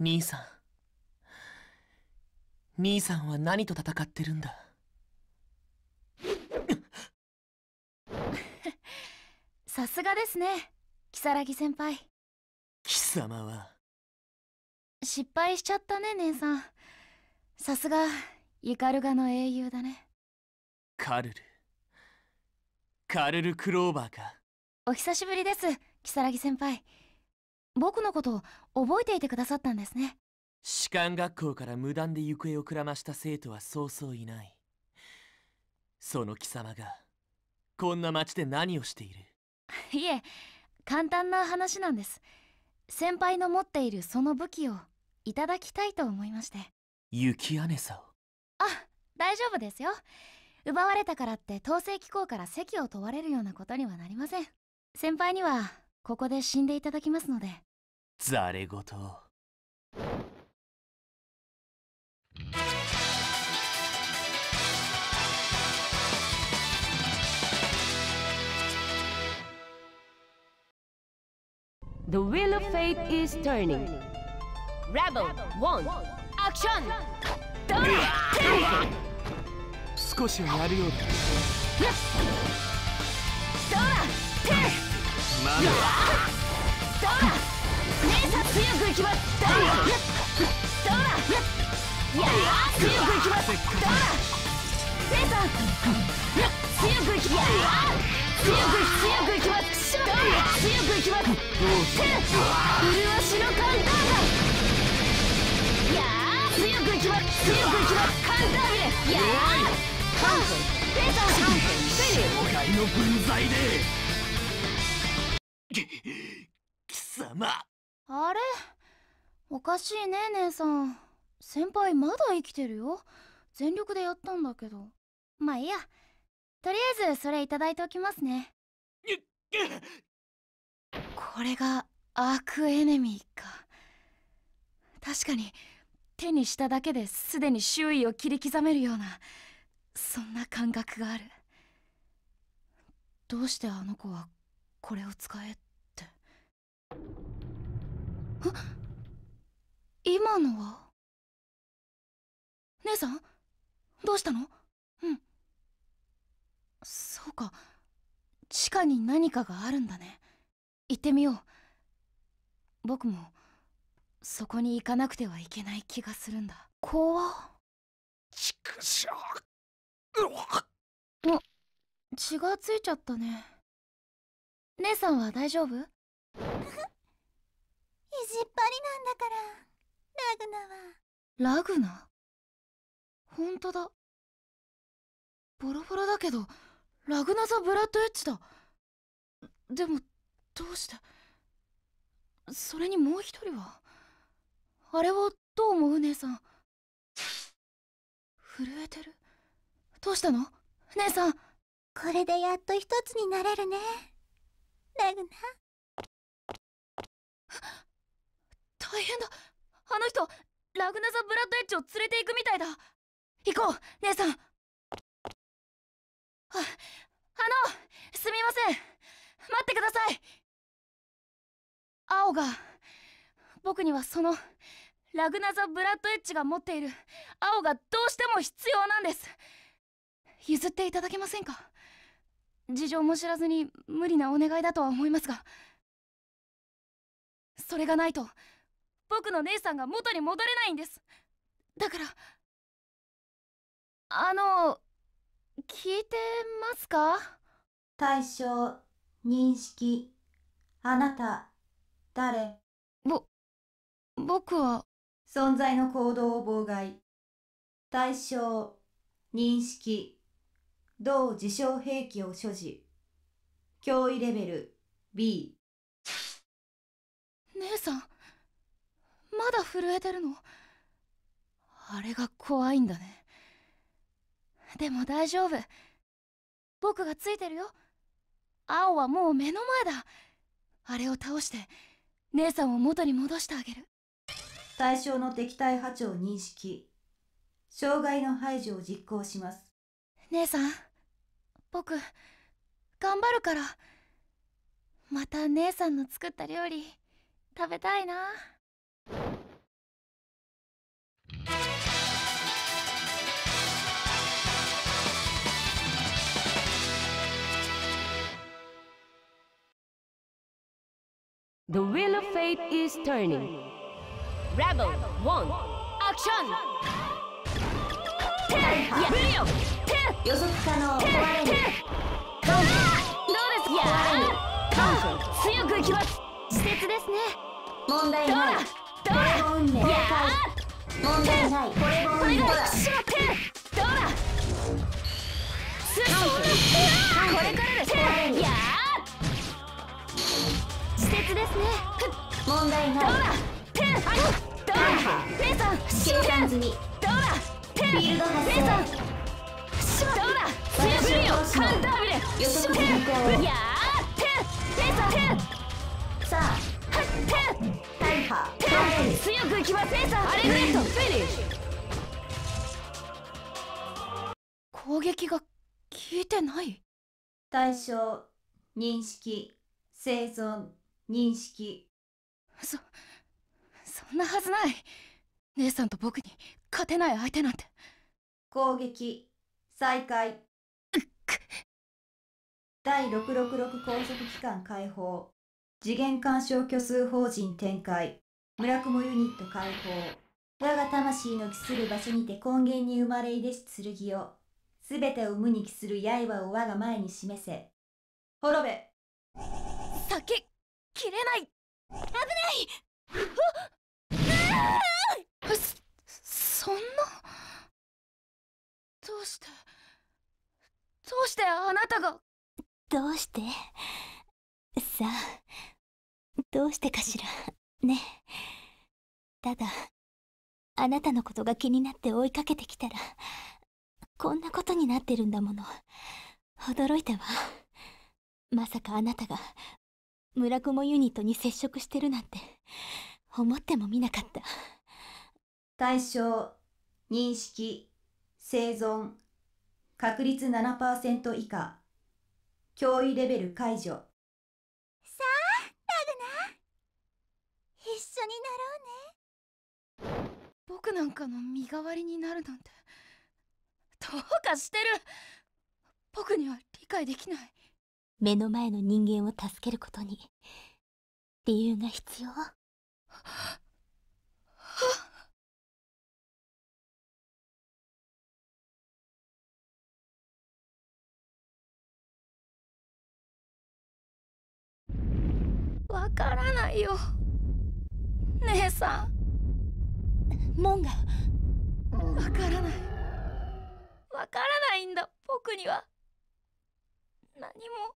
兄さん兄さんは何と戦ってるんだ さすがですね如月先輩貴様は失敗しちゃったね姉さんさすがイカルガの英雄だねカルルカルルクローバーかお久しぶりです如月先輩僕のこと覚えていてくださったんですね士官学校から無断で行方をくらました生徒はそうそういないその貴様がこんな町で何をしているいえ簡単な話なんです先輩の持っているその武器をいただきたいと思いまして雪姉さんあ大丈夫ですよ奪われたからって統制機構から席を問われるようなことにはなりません先輩にはここで死んでいただきますのでざれ言 The wheel of fate is turning. Rebel, one, action! 少しはやるようだ。ドラ、テンまだどうだ姉さん強くいきますどうだどうだやあ強くいきますどうだ姉さん強くいきや強く強くいきますどうだ強くいきますしやあ強くいきます強くいきますやあおの分際でまあれおかしいね姉さん先輩まだ生きてるよ全力でやったんだけどまあいいやとりあえずそれいただいておきますねこれがアークエネミーか確かに手にしただけですでに周囲を切り刻めるようなそんな感覚があるどうしてあの子はこれを使えって今のは姉さんどうしたのうんそうか地下に何かがあるんだね行ってみよう僕もそこに行かなくてはいけない気がするんだ怖ちくしょうわっ血がついちゃったね姉さんは大丈夫じっぱりなんだからラグナはラグナほんとだボロボロだけどラグナ・ザ・ブラッド・エッジだでもどうしてそれにもう一人はあれはどう思う姉さん震えてるどうしたの姉さんこれでやっと一つになれるねラグナ大変だあの人ラグナザ・ブラッドエッジを連れて行くみたいだ行こう姉さんああのすみません待ってください青が僕にはそのラグナザ・ブラッドエッジが持っている青がどうしても必要なんです譲っていただけませんか事情も知らずに無理なお願いだとは思いますがそれがないと僕の姉さんが元に戻れないんですだからあの聞いてますか対象認識あなた誰ぼ僕は存在の行動を妨害対象認識同自傷兵器を所持脅威レベル B 姉さんまだ震えてるのあれが怖いんだねでも大丈夫僕がついてるよ青はもう目の前だあれを倒して姉さんを元に戻してあげる対象の敵対波長認識障害の排除を実行します姉さん僕頑張るからまた姉さんの作った料理食べたいな。The wheel of fate is turning. Rebel, one, action! 手やめよ手予測可能手手カウンどうですやーカウン強くいきます自説ですね問題ないどうだどうだやー問題ないこれも運命だしまってどうだ進むこれからですやーですね問題ないドラテンドラペンさん計算済みドラテンフィールド発生ペンさんドラセブリオカンタービレ予測テンやーテンペンさんテンさあテン大破テン強くいきますペンさんアレグレットフィニッシュ攻撃が効いてない対象認識生存認識そそんなはずない姉さんと僕に勝てない相手なんて攻撃再開第666拘束期間解放次元干渉虚数法人展開村雲ユニット解放我が魂の帰する場所にて根源に生まれいでし剣を全てを無に帰する刃を我が前に示せ滅べ先切れない危ないそそんなどうしてどうしてあなたがどうしてさあどうしてかしらねただあなたのことが気になって追いかけてきたらこんなことになってるんだもの驚いたわまさかあなたが村雲ユニットに接触してるなんて思ってもみなかった対象認識生存確率7%以下脅威レベル解除さあラグナ一緒になろうね僕なんかの身代わりになるなんてどうかしてる僕には理解できない目の前の人間を助けることに理由が必要わからないよ姉さん門がわからないわからないんだ僕には何も